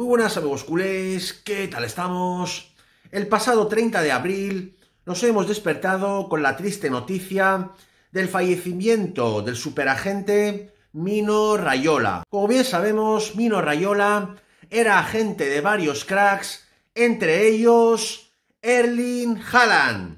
Muy buenas amigos culés, ¿qué tal estamos? El pasado 30 de abril nos hemos despertado con la triste noticia del fallecimiento del superagente Mino Rayola. Como bien sabemos, Mino Rayola era agente de varios cracks, entre ellos Erling Haaland.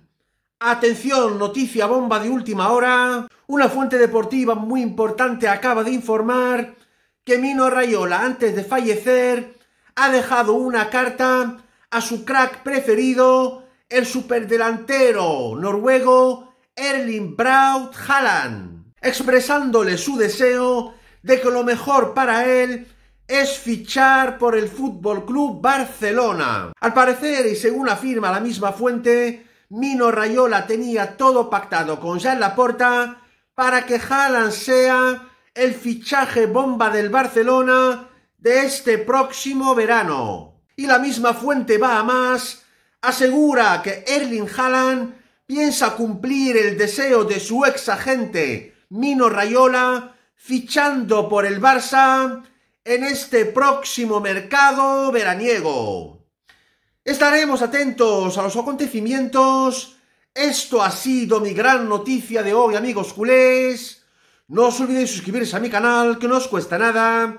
Atención, noticia bomba de última hora. Una fuente deportiva muy importante acaba de informar que Mino Rayola, antes de fallecer, ha dejado una carta a su crack preferido, el superdelantero noruego Erling Braut Haaland, expresándole su deseo de que lo mejor para él es fichar por el Fútbol Club Barcelona. Al parecer, y según afirma la misma fuente, Mino Rayola tenía todo pactado con Jean Laporta para que Haaland sea el fichaje bomba del Barcelona de este próximo verano. Y la misma fuente va a más, asegura que Erling Haaland piensa cumplir el deseo de su ex agente Mino Rayola fichando por el Barça en este próximo mercado veraniego. Estaremos atentos a los acontecimientos. Esto ha sido mi gran noticia de hoy, amigos culés. No os olvidéis suscribirse a mi canal, que no os cuesta nada